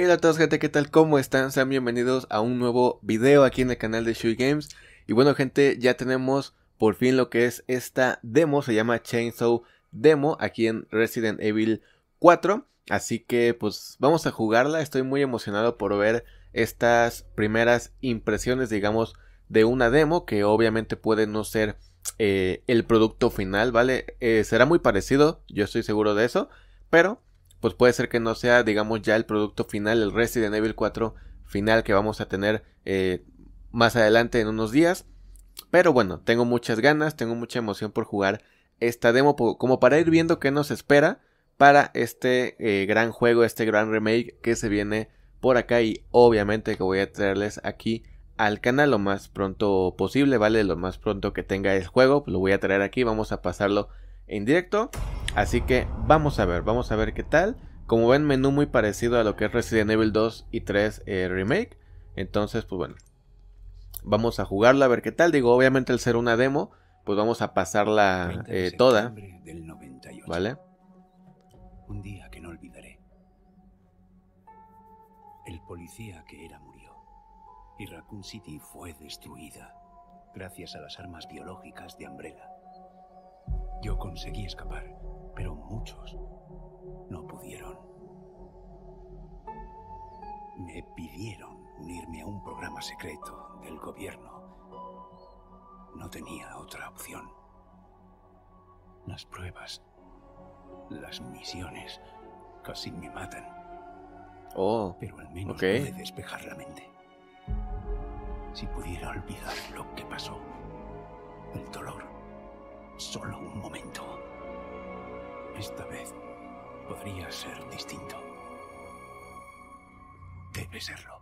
¡Hola a todos gente, ¿qué tal? ¿Cómo están? Sean bienvenidos a un nuevo video aquí en el canal de Shui Games Y bueno gente, ya tenemos por fin lo que es esta demo, se llama Chainsaw Demo aquí en Resident Evil 4 Así que pues vamos a jugarla, estoy muy emocionado por ver estas primeras impresiones digamos de una demo que obviamente puede no ser eh, el producto final, ¿vale? Eh, será muy parecido, yo estoy seguro de eso, pero pues puede ser que no sea, digamos, ya el producto final, el Resident Evil 4 final que vamos a tener eh, más adelante en unos días. Pero bueno, tengo muchas ganas, tengo mucha emoción por jugar esta demo, como para ir viendo qué nos espera para este eh, gran juego, este gran remake que se viene por acá y obviamente que voy a traerles aquí al canal lo más pronto posible, ¿vale? Lo más pronto que tenga el juego, pues lo voy a traer aquí, vamos a pasarlo en directo. Así que vamos a ver, vamos a ver qué tal. Como ven, menú muy parecido a lo que es Resident Evil 2 y 3 eh, Remake. Entonces, pues bueno, vamos a jugarla a ver qué tal. Digo, obviamente al ser una demo, pues vamos a pasarla eh, toda. ¿Vale? Un día que no olvidaré. El policía que era murió y Raccoon City fue destruida gracias a las armas biológicas de Umbrella. Yo conseguí escapar pero muchos no pudieron. Me pidieron unirme a un programa secreto del gobierno. No tenía otra opción. Las pruebas, las misiones, casi me matan. Oh, pero al menos despejar la mente. Si pudiera olvidar lo que pasó, el dolor, solo un momento esta vez podría ser distinto. Debe serlo.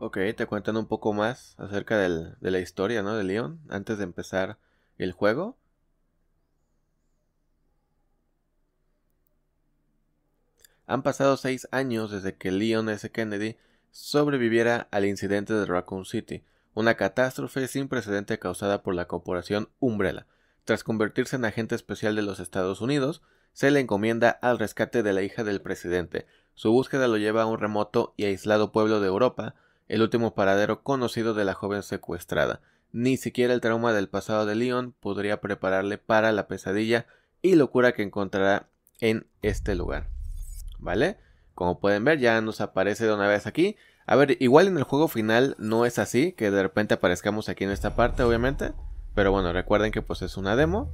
Ok, te cuentan un poco más acerca de la historia, ¿no? De Leon, antes de empezar el juego. Han pasado seis años desde que Leon S. Kennedy sobreviviera al incidente de Raccoon City, una catástrofe sin precedente causada por la corporación Umbrella. Tras convertirse en agente especial de los Estados Unidos, se le encomienda al rescate de la hija del presidente. Su búsqueda lo lleva a un remoto y aislado pueblo de Europa, el último paradero conocido de la joven secuestrada. Ni siquiera el trauma del pasado de Leon podría prepararle para la pesadilla y locura que encontrará en este lugar. ¿Vale? Como pueden ver, ya nos aparece de una vez aquí. A ver, igual en el juego final no es así, que de repente aparezcamos aquí en esta parte, obviamente. Pero bueno, recuerden que pues es una demo.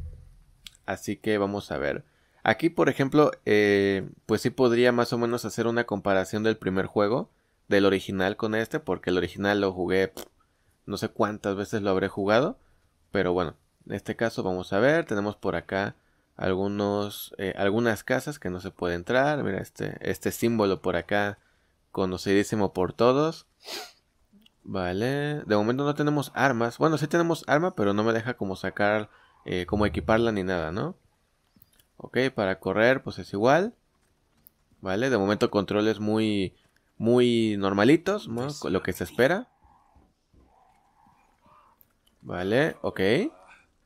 Así que vamos a ver. Aquí, por ejemplo, eh, pues sí podría más o menos hacer una comparación del primer juego, del original con este, porque el original lo jugué, no sé cuántas veces lo habré jugado, pero bueno, en este caso vamos a ver, tenemos por acá algunos, eh, algunas casas que no se puede entrar, mira este, este símbolo por acá, conocidísimo por todos. Vale, de momento no tenemos armas, bueno, sí tenemos arma, pero no me deja como sacar, eh, como equiparla ni nada, ¿no? Ok, para correr pues es igual. Vale, de momento controles muy, muy normalitos, ¿no? lo que se espera. Vale, ok.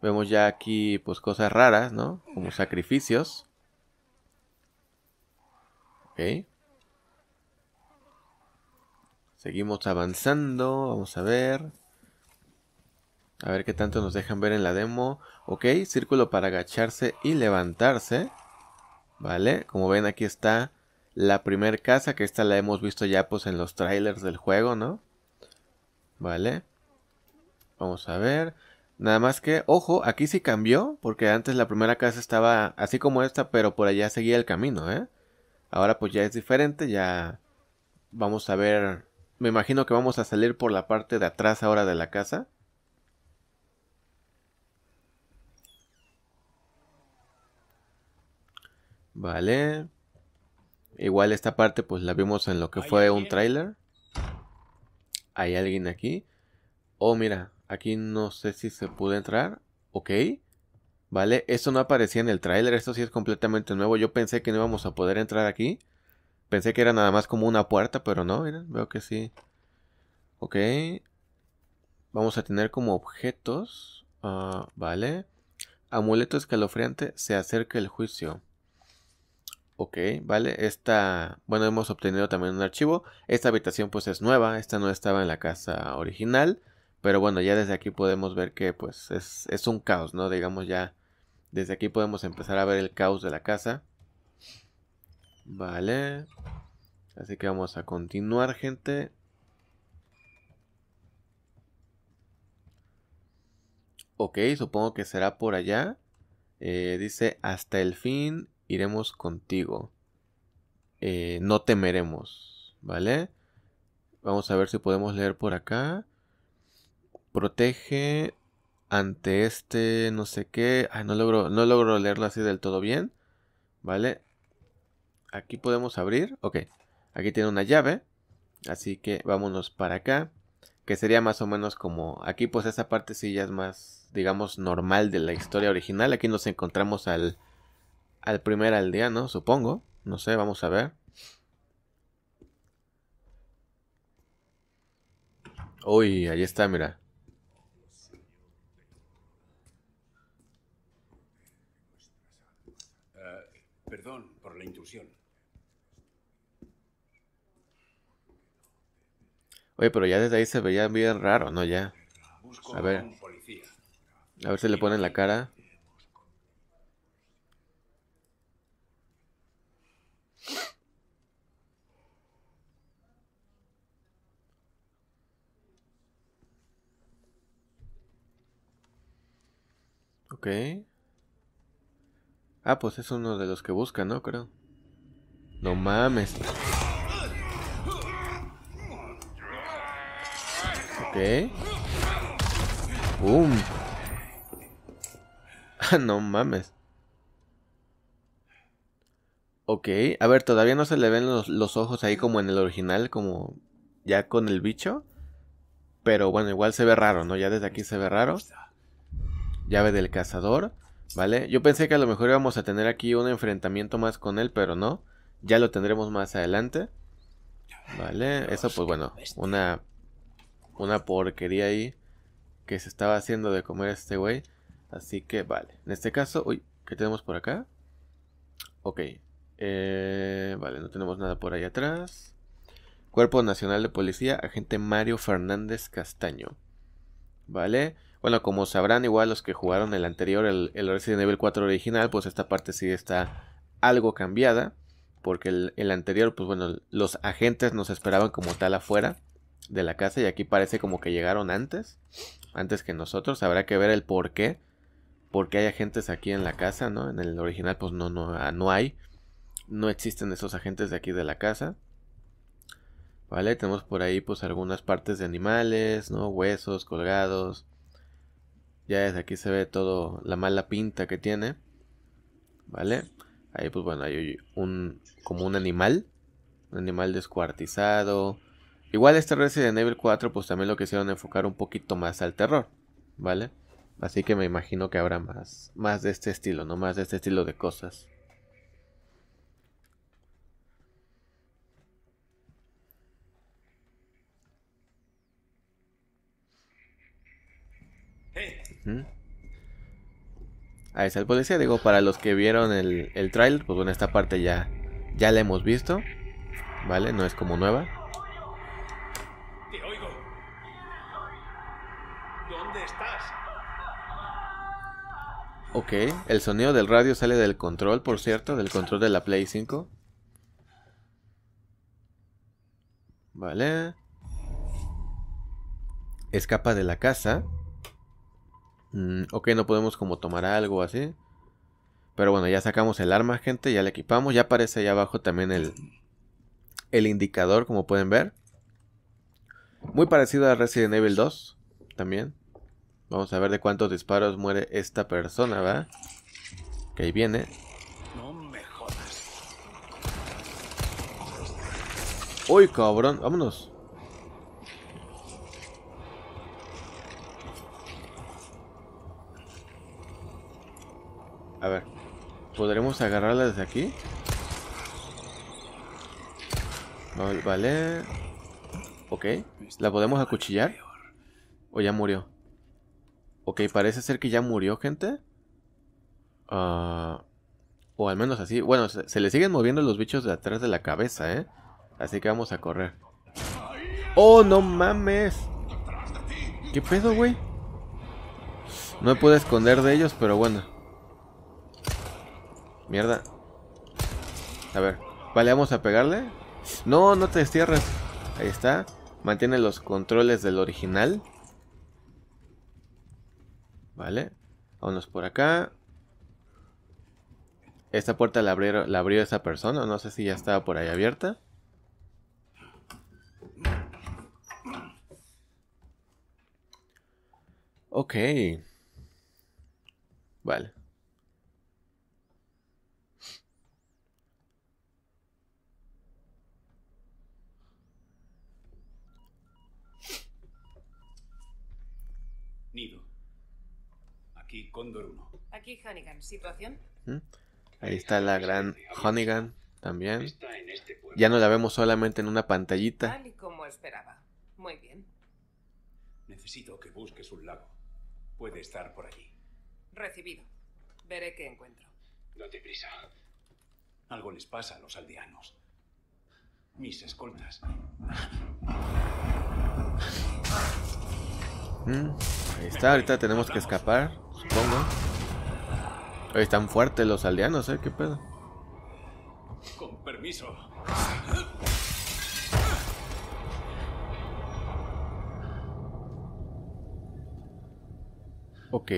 Vemos ya aquí pues cosas raras, ¿no? Como sacrificios. Ok. Seguimos avanzando, vamos a ver. A ver qué tanto nos dejan ver en la demo. Ok, círculo para agacharse y levantarse. Vale, como ven aquí está la primer casa, que esta la hemos visto ya pues en los trailers del juego, ¿no? Vale. Vamos a ver. Nada más que, ojo, aquí sí cambió, porque antes la primera casa estaba así como esta, pero por allá seguía el camino, ¿eh? Ahora pues ya es diferente, ya vamos a ver, me imagino que vamos a salir por la parte de atrás ahora de la casa. Vale. Igual esta parte pues la vimos en lo que fue un tráiler. Hay alguien aquí. Oh, mira, aquí no sé si se puede entrar. Ok. Vale, esto no aparecía en el tráiler, esto sí es completamente nuevo. Yo pensé que no íbamos a poder entrar aquí. Pensé que era nada más como una puerta, pero no, miren, veo que sí. Ok. Vamos a tener como objetos. Ah, vale. Amuleto escalofriante, se acerca el juicio. Ok, vale. Esta, bueno, hemos obtenido también un archivo. Esta habitación pues es nueva, esta no estaba en la casa original. Pero bueno, ya desde aquí podemos ver que pues es, un caos, ¿no? Digamos ya, desde aquí podemos empezar a ver el caos de la casa. Vale. Así que vamos a continuar, gente. Ok, supongo que será por allá. Eh, dice hasta el fin iremos contigo. Eh, no temeremos, ¿vale? Vamos a ver si podemos leer por acá. Protege ante este no sé qué. Ah, no logro, no logro leerlo así del todo bien. ¿Vale? Aquí podemos abrir. Ok. Aquí tiene una llave. Así que vámonos para acá. Que sería más o menos como... Aquí pues esa parte sí ya es más, digamos, normal de la historia original. Aquí nos encontramos al al primer aldeano, supongo. No sé, vamos a ver. Uy, ahí está, mira. Eh, perdón por la intrusión. Oye, pero ya desde ahí se veía bien raro, ¿no? Ya. A ver. A ver si le ponen la cara. Ok. Ah, pues es uno de los que busca, ¿no? Creo. No mames. Ok. Boom. Ah, no mames. Ok, a ver, todavía no se le ven los, los, ojos ahí como en el original, como ya con el bicho. Pero bueno, igual se ve raro, ¿no? Ya desde aquí se ve raro llave del cazador, ¿vale? Yo pensé que a lo mejor íbamos a tener aquí un enfrentamiento más con él, pero no. Ya lo tendremos más adelante. ¿Vale? Eso pues bueno, este. una, una porquería ahí que se estaba haciendo de comer este güey. Así que vale. En este caso, uy, ¿qué tenemos por acá? Ok. Eh, vale, no tenemos nada por ahí atrás. Cuerpo Nacional de Policía, agente Mario Fernández Castaño. Vale. Bueno, como sabrán, igual los que jugaron el anterior, el, Resident Evil 4 original, pues esta parte sí está algo cambiada. Porque el, anterior, pues bueno, los agentes nos esperaban como tal afuera de la casa y aquí parece como que llegaron antes, antes que nosotros. Habrá que ver el por qué, porque hay agentes aquí en la casa, ¿no? En el original, pues no, no, ah, no hay, no existen esos agentes de aquí de la casa. Vale, tenemos por ahí pues algunas partes de animales, ¿no? Huesos colgados, ya desde aquí se ve todo la mala pinta que tiene. ¿Vale? Ahí pues bueno, hay un como un animal, un animal descuartizado. Igual este Resident Evil 4 pues también lo quisieron enfocar un poquito más al terror, ¿vale? Así que me imagino que habrá más más de este estilo, no más de este estilo de cosas. Ahí está el policía. Digo, para los que vieron el, el trailer, pues bueno, esta parte ya, ya la hemos visto. ¿Vale? No es como nueva. Te Ok, el sonido del radio sale del control, por cierto, del control de la Play 5. Vale. Escapa de la casa. Mm, ok, no podemos como tomar algo así. Pero bueno, ya sacamos el arma, gente. Ya la equipamos. Ya aparece ahí abajo también el, el indicador, como pueden ver. Muy parecido a Resident Evil 2. También. Vamos a ver de cuántos disparos muere esta persona, ¿va? Que ahí viene. No me Uy, cabrón. Vámonos. A ver. ¿Podremos agarrarla desde aquí? Vale. Ok. ¿La podemos acuchillar? ¿O ya murió? Ok, parece ser que ya murió, gente. Ah, o al menos así. Bueno, se, le siguen moviendo los bichos de atrás de la cabeza, ¿eh? Así que vamos a correr. ¡Oh, no mames! ¿Qué pedo, güey? No me puedo esconder de ellos, pero bueno. Mierda. A ver. Vale, vamos a pegarle. No, no te destierres. Ahí está. Mantiene los controles del original. Vale. Vámonos por acá. Esta puerta la, la abrió esa persona. No sé si ya estaba por ahí abierta. Ok. Vale. Cóndor 1. Aquí situación. Ahí está la gran Hannigan también. Este ya no la vemos solamente en una pantallita. Tal y como esperaba. Muy bien. Necesito que busques un lago. Puede estar por allí. Recibido. Veré qué encuentro. No te prisa. Algo les pasa a los aldeanos. Mis escoltas. Mm. ahí está, ahorita tenemos que escapar, supongo. están fuertes los aldeanos, ¿eh? ¿Qué pedo? Con permiso. Ok.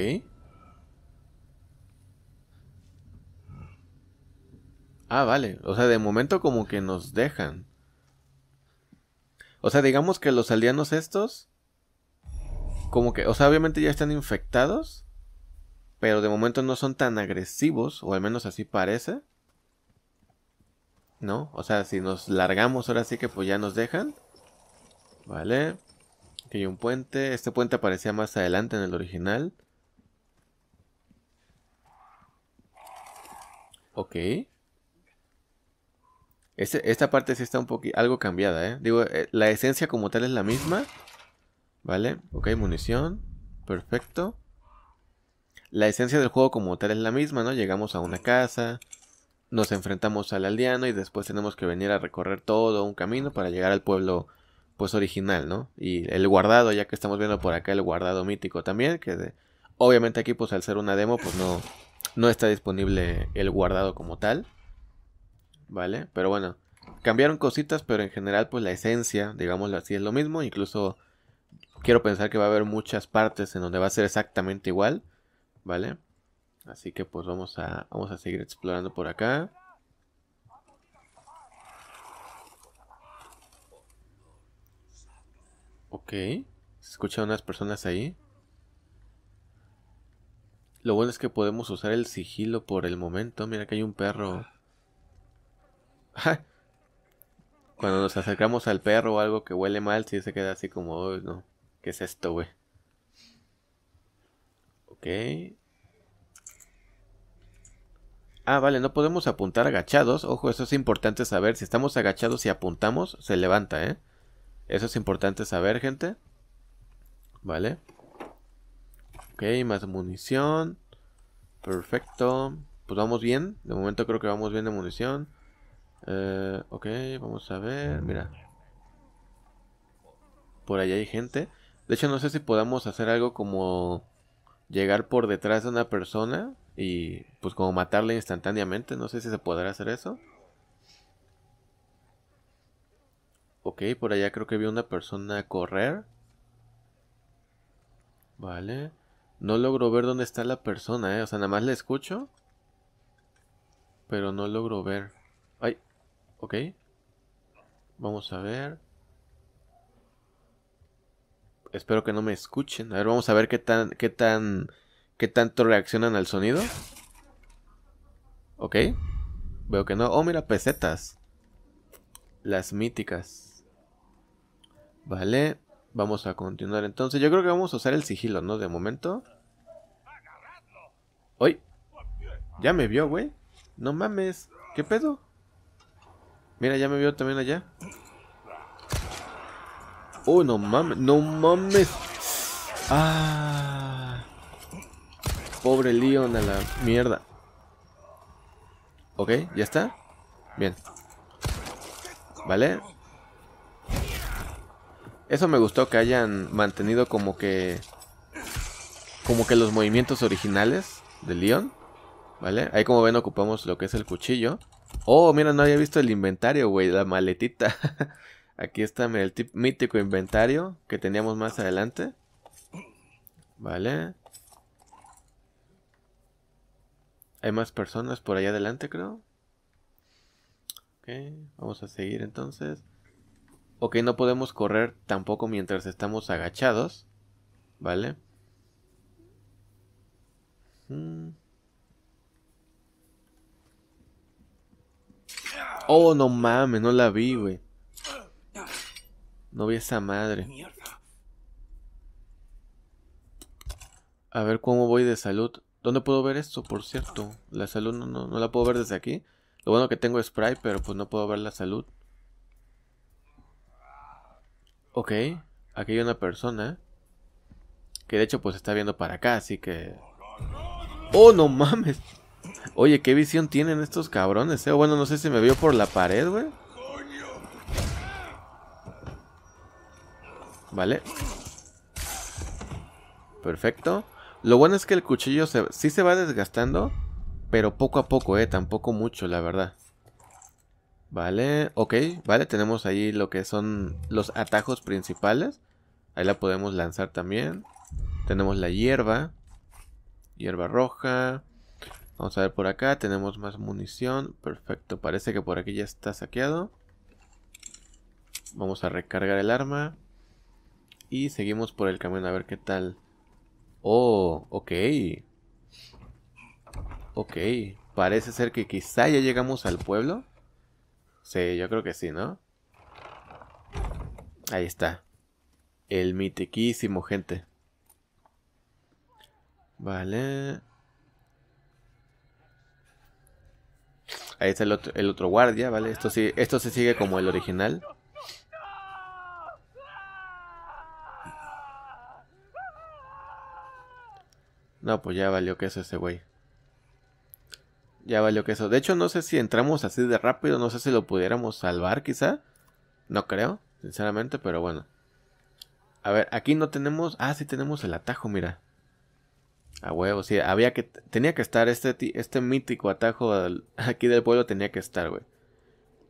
Ah, vale. O sea, de momento como que nos dejan. O sea, digamos que los aldeanos estos como que, o sea, obviamente ya están infectados, pero de momento no son tan agresivos, o al menos así parece. ¿No? O sea, si nos largamos ahora sí que pues ya nos dejan. Vale. Aquí hay un puente. Este puente aparecía más adelante en el original. Ok. esta parte sí está un poquito algo cambiada, ¿eh? Digo, eh, la esencia como tal es la misma. Vale, ok, munición. Perfecto. La esencia del juego como tal es la misma, ¿no? Llegamos a una casa, nos enfrentamos al aldeano y después tenemos que venir a recorrer todo un camino para llegar al pueblo pues original, ¿no? Y el guardado, ya que estamos viendo por acá el guardado mítico también, que obviamente aquí pues al ser una demo pues no, no está disponible el guardado como tal, ¿vale? Pero bueno, cambiaron cositas, pero en general pues la esencia, digámoslo así, es lo mismo, incluso quiero pensar que va a haber muchas partes en donde va a ser exactamente igual, ¿vale? Así que pues vamos a, vamos a seguir explorando por acá. Ok, se escuchan unas personas ahí. Lo bueno es que podemos usar el sigilo por el momento. Mira que hay un perro. Cuando nos acercamos al perro o algo que huele mal, Si se queda así como, no. ¿Qué es esto, güey? Ok. Ah, vale, no podemos apuntar agachados. Ojo, eso es importante saber. Si estamos agachados y apuntamos, se levanta, ¿eh? Eso es importante saber, gente. Vale. Ok, más munición. Perfecto. Pues vamos bien. De momento creo que vamos bien de munición. Eh, ok, vamos a ver. Mira. Por allá hay gente. De hecho, no sé si podamos hacer algo como llegar por detrás de una persona y pues como matarla instantáneamente. No sé si se podrá hacer eso. Ok, por allá creo que vi una persona correr. Vale. No logro ver dónde está la persona, ¿eh? O sea, nada más la escucho. Pero no logro ver. Ay, ok. Vamos a ver. Espero que no me escuchen. A ver, vamos a ver qué tan, qué tan, qué tanto reaccionan al sonido. Ok. Veo que no. Oh, mira, pesetas. Las míticas. Vale. Vamos a continuar entonces. Yo creo que vamos a usar el sigilo, ¿no? De momento. ¡Uy! Ya me vio, güey. No mames. ¿Qué pedo? Mira, ya me vio también allá. Oh, no mames, no mames. Ah. Pobre Leon a la mierda. Ok, ya está. Bien. ¿Vale? Eso me gustó que hayan mantenido como que... Como que los movimientos originales de Leon. ¿Vale? Ahí como ven ocupamos lo que es el cuchillo. Oh, mira, no había visto el inventario, güey. La maletita. Aquí está el mítico inventario que teníamos más adelante. Vale. Hay más personas por allá adelante, creo. Ok, vamos a seguir entonces. Ok, no podemos correr tampoco mientras estamos agachados. Vale. Mm. Oh, no mames, no la vi, güey. No vi esa madre. A ver cómo voy de salud. ¿Dónde puedo ver esto, por cierto? La salud no, no, la puedo ver desde aquí. Lo bueno que tengo es spray, pero pues no puedo ver la salud. Ok, aquí hay una persona. Que de hecho pues está viendo para acá, así que... ¡Oh, no mames! Oye, ¿qué visión tienen estos cabrones, eh? Bueno, no sé si me vio por la pared, güey. Vale. Perfecto. Lo bueno es que el cuchillo sí se va desgastando, pero poco a poco, eh, tampoco mucho, la verdad. Vale, ok, vale, tenemos ahí lo que son los atajos principales. Ahí la podemos lanzar también. Tenemos la hierba. Hierba roja. Vamos a ver por acá, tenemos más munición. Perfecto, parece que por aquí ya está saqueado. Vamos a recargar el arma. Y seguimos por el camino a ver qué tal. Oh, ok. Ok, parece ser que quizá ya llegamos al pueblo. Sí, yo creo que sí, ¿no? Ahí está. El mitiquísimo, gente. Vale. Ahí está el otro, el otro guardia, ¿vale? Esto sí, esto se sigue como el original. No, pues ya valió que ese güey. Ya valió que De hecho, no sé si entramos así de rápido. No sé si lo pudiéramos salvar, quizá. No creo, sinceramente, pero bueno. A ver, aquí no tenemos. Ah, sí tenemos el atajo, mira. A huevo, sí, había que. Tenía que estar este, este mítico atajo aquí del pueblo, tenía que estar, güey.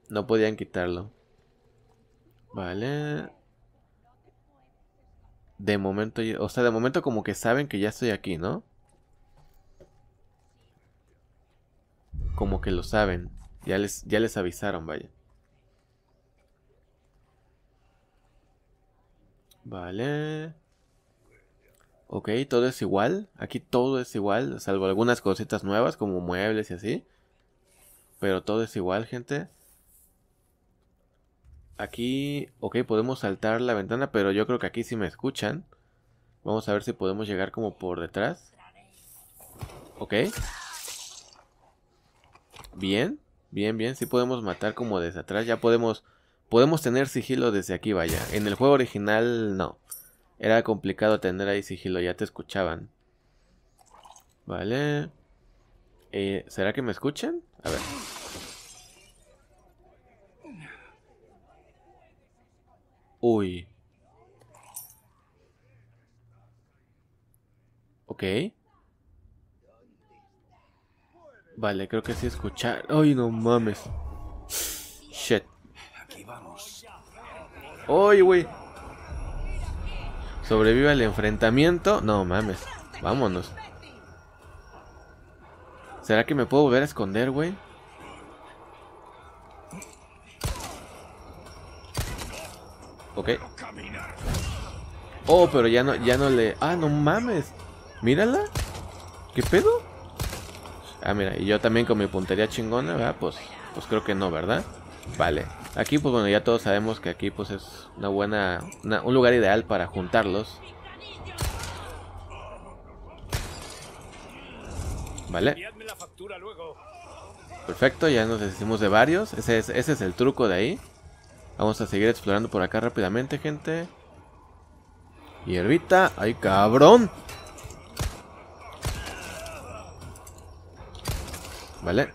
No podían quitarlo. Vale. De momento, o sea, de momento como que saben que ya estoy aquí, ¿no? Como que lo saben. Ya les, ya les avisaron, vaya. Vale. Ok, todo es igual. Aquí todo es igual, salvo algunas cositas nuevas como muebles y así. Pero todo es igual, gente. Aquí, ok, podemos saltar la ventana, pero yo creo que aquí sí me escuchan. Vamos a ver si podemos llegar como por detrás. Ok. Bien, bien, bien. Sí podemos matar como desde atrás. Ya podemos... Podemos tener sigilo desde aquí, vaya. En el juego original, no. Era complicado tener ahí sigilo, ya te escuchaban. Vale. Eh, ¿Será que me escuchan? A ver. Uy. Ok. Vale, creo que sí escuchar. Ay, no mames. Shit. Aquí vamos. Uy güey. Sobrevive el enfrentamiento. No mames. Vámonos. ¿Será que me puedo volver a esconder, güey? Ok. Oh, pero ya no, ya no le... Ah, no mames. Mírala. ¿Qué pedo? Ah, mira, y yo también con mi puntería chingona, ¿verdad? Pues, pues creo que no, ¿verdad? Vale. Aquí, pues bueno, ya todos sabemos que aquí, pues es una buena... un lugar ideal para juntarlos. Vale. Perfecto, ya nos deshicimos de varios. Ese ese es el truco de ahí. Vamos a seguir explorando por acá rápidamente, gente. Hierbita. ¡Ay, cabrón! Vale.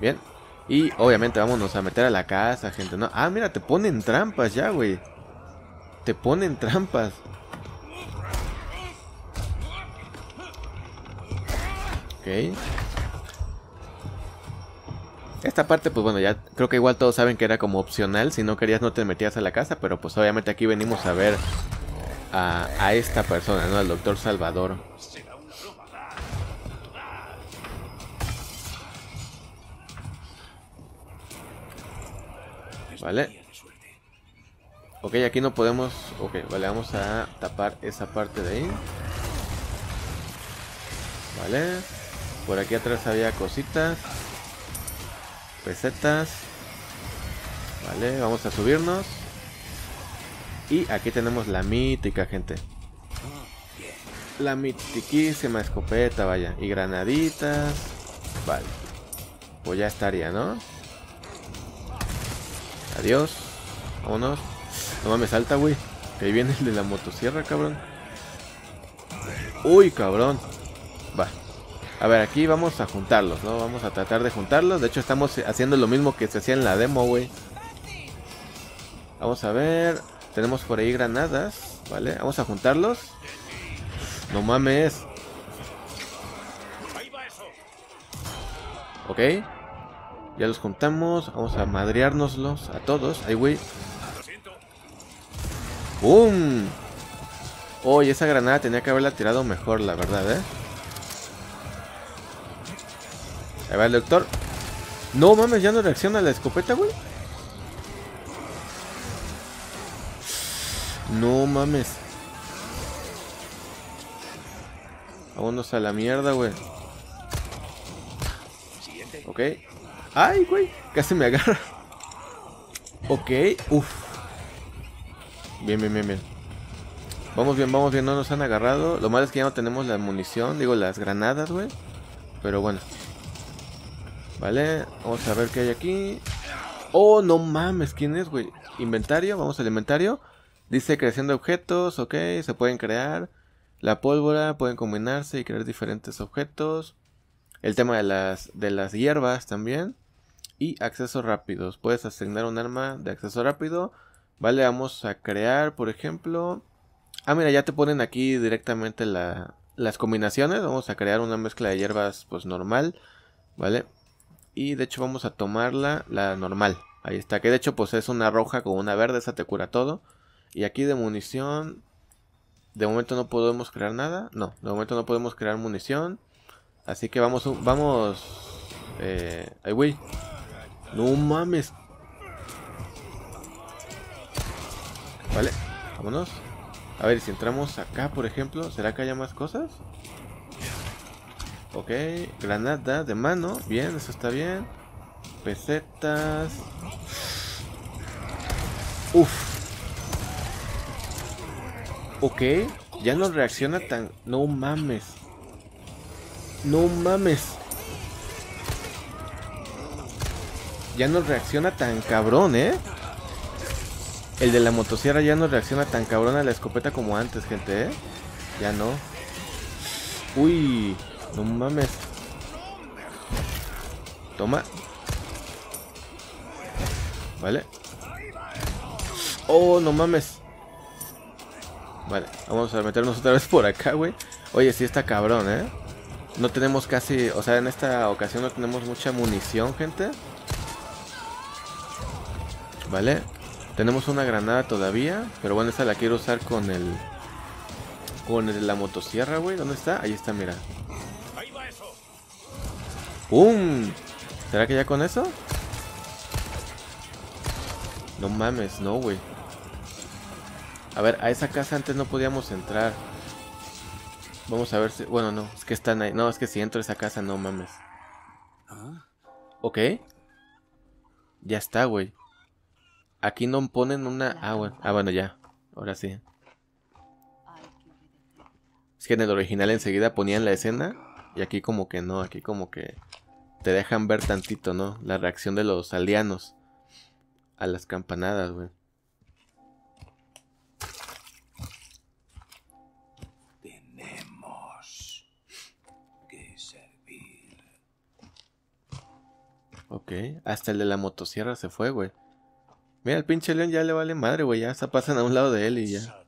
Bien. Y obviamente vámonos a meter a la casa, gente. No. Ah, mira, te ponen trampas ya, güey. Te ponen trampas. Ok. Esta parte, pues bueno, ya creo que igual todos saben que era como opcional. Si no querías, no te metías a la casa. Pero pues obviamente aquí venimos a ver a, esta persona, ¿no? Al doctor Salvador. Vale. Ok, aquí no podemos... Ok, vale, vamos a tapar esa parte de ahí. Vale. Por aquí atrás había cositas pesetas. Vale, vamos a subirnos. Y aquí tenemos la mítica, gente. La mitiquísima escopeta, vaya. Y granaditas. Vale. Pues ya estaría, ¿no? Adiós. Vámonos. No me salta, güey. Que ahí viene el de la motosierra, cabrón. Uy, cabrón. A ver, aquí vamos a juntarlos, ¿no? Vamos a tratar de juntarlos. De hecho, estamos haciendo lo mismo que se hacía en la demo, güey. Vamos a ver. Tenemos por ahí granadas, ¿vale? Vamos a juntarlos. No mames. Ok. Ya los juntamos. Vamos a madreárnoslos a todos. Ahí, güey. ¡Bum! Oye, esa granada tenía que haberla tirado mejor, la verdad, ¿eh? Ahí va el doctor. No mames, ya no reacciona la escopeta, güey. No mames. Vámonos a la mierda, güey. Ok. Ay, güey. Casi me agarra. Ok. Uf. Bien, bien, bien, bien. Vamos bien, vamos bien. No nos han agarrado. Lo malo es que ya no tenemos la munición. Digo, las granadas, güey. Pero bueno. Vale, vamos a ver qué hay aquí. Oh, no mames, ¿quién es, güey? Inventario, vamos al inventario. Dice creación de objetos, ok, se pueden crear. La pólvora, pueden combinarse y crear diferentes objetos. El tema de las, de las hierbas también. Y accesos rápidos. Puedes asignar un arma de acceso rápido. Vale, vamos a crear, por ejemplo. Ah, mira, ya te ponen aquí directamente las combinaciones. Vamos a crear una mezcla de hierbas, pues normal. Vale, y de hecho vamos a tomarla la normal. Ahí está. Que de hecho pues es una roja con una verde. Esa te cura todo. Y aquí de munición. De momento no podemos crear nada. No, de momento no podemos crear munición. Así que vamos... Vamos... Eh... Ay, wey No mames. Vale. Vámonos. A ver, si entramos acá, por ejemplo, ¿será que haya más cosas? Ok, granada de mano. Bien, eso está bien. Pesetas. Uf. Ok, ya no reacciona tan... No mames. No mames. Ya no reacciona tan cabrón, ¿eh? El de la motosierra ya no reacciona tan cabrón a la escopeta como antes, gente, ¿eh? Ya no. Uy. No mames. Toma. Vale. Oh, no mames. Vale, vamos a meternos otra vez por acá, güey. Oye, sí está cabrón, ¿eh? No tenemos casi... O sea, en esta ocasión no tenemos mucha munición, gente. Vale. Tenemos una granada todavía. Pero bueno, esta la quiero usar con el... Con la motosierra, güey. ¿Dónde está? Ahí está, mira. ¡Pum! ¿Será que ya con eso? No mames, no, güey. A ver, a esa casa antes no podíamos entrar. Vamos a ver si... Bueno, no, es que están ahí. No, es que si entro a esa casa, no mames. Ah. Ok. Ya está, güey. Aquí no ponen una... Ah, bueno, ah, bueno ya. Ahora sí. Es que en el original enseguida ponían la escena. Y aquí como que no, aquí como que te dejan ver tantito, ¿no? La reacción de los aldeanos a las campanadas, güey. Tenemos que servir. Ok, hasta el de la motosierra se fue, güey. Mira, el pinche león ya le vale madre, güey. Ya se pasan a un lado de él y ya.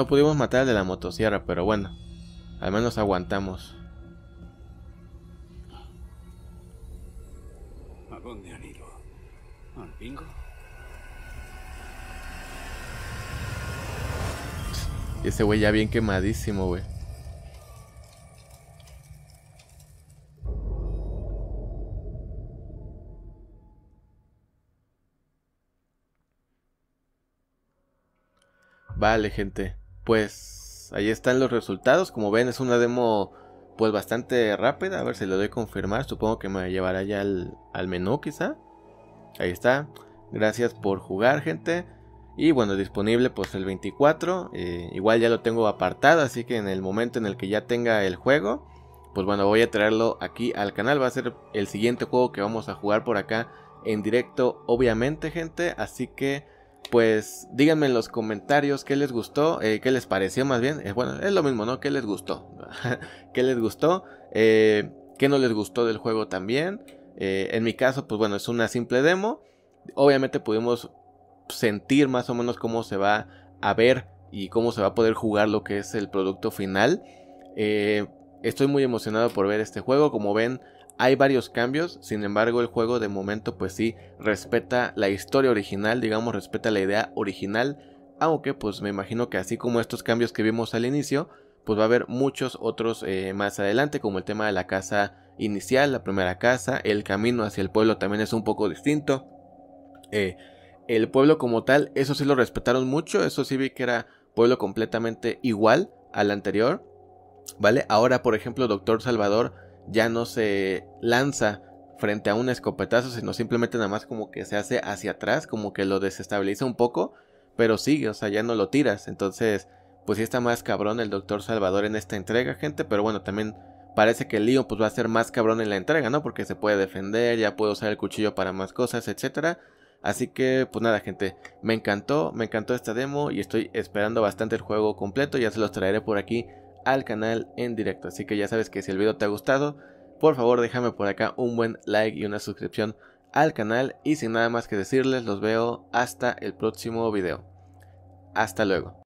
no pudimos matar al de la motosierra, pero bueno. Al menos aguantamos. ¿A dónde han ido? ¿Al bingo? Y ese güey ya bien quemadísimo, güey. Vale, gente pues ahí están los resultados. Como ven, es una demo pues bastante rápida. A ver si le doy a confirmar. Supongo que me llevará ya al, menú quizá. Ahí está. Gracias por jugar, gente. Y bueno, disponible pues el 24. Eh, igual ya lo tengo apartado, así que en el momento en el que ya tenga el juego, pues bueno, voy a traerlo aquí al canal. Va a ser el siguiente juego que vamos a jugar por acá en directo, obviamente, gente. Así que pues díganme en los comentarios qué les gustó, eh, qué les pareció más bien. Eh, bueno, es lo mismo, ¿no? ¿Qué les gustó? ¿Qué les gustó? Eh, ¿Qué no les gustó del juego también? Eh, en mi caso, pues bueno, es una simple demo. Obviamente pudimos sentir más o menos cómo se va a ver y cómo se va a poder jugar lo que es el producto final. estoy muy emocionado por ver este juego. Como ven, hay varios cambios, sin embargo el juego de momento pues sí respeta la historia original, digamos respeta la idea original, aunque pues me imagino que así como estos cambios que vimos al inicio, pues va a haber muchos otros eh, más adelante, como el tema de la casa inicial, la primera casa, el camino hacia el pueblo también es un poco distinto. Eh, el pueblo como tal, eso sí lo respetaron mucho, eso sí vi que era pueblo completamente igual al anterior, ¿vale? Ahora, por ejemplo, Doctor Salvador ya no se lanza frente a un escopetazo, sino simplemente nada más como que se hace hacia atrás, como que lo desestabiliza un poco, pero sigue, o sea, ya no lo tiras. Entonces, pues sí está más cabrón el Doctor Salvador en esta entrega, gente, pero bueno, también parece que Leon pues va a ser más cabrón en la entrega, ¿no? Porque se puede defender, ya puede usar el cuchillo para más cosas, etcétera. Así que, pues nada, gente, me encantó, me encantó esta demo y estoy esperando bastante el juego completo, ya se los traeré por aquí al canal en directo. Así que ya sabes que si el video te ha gustado, por favor déjame por acá un buen like y una suscripción al canal. Y sin nada más que decirles, los veo hasta el próximo video. Hasta luego.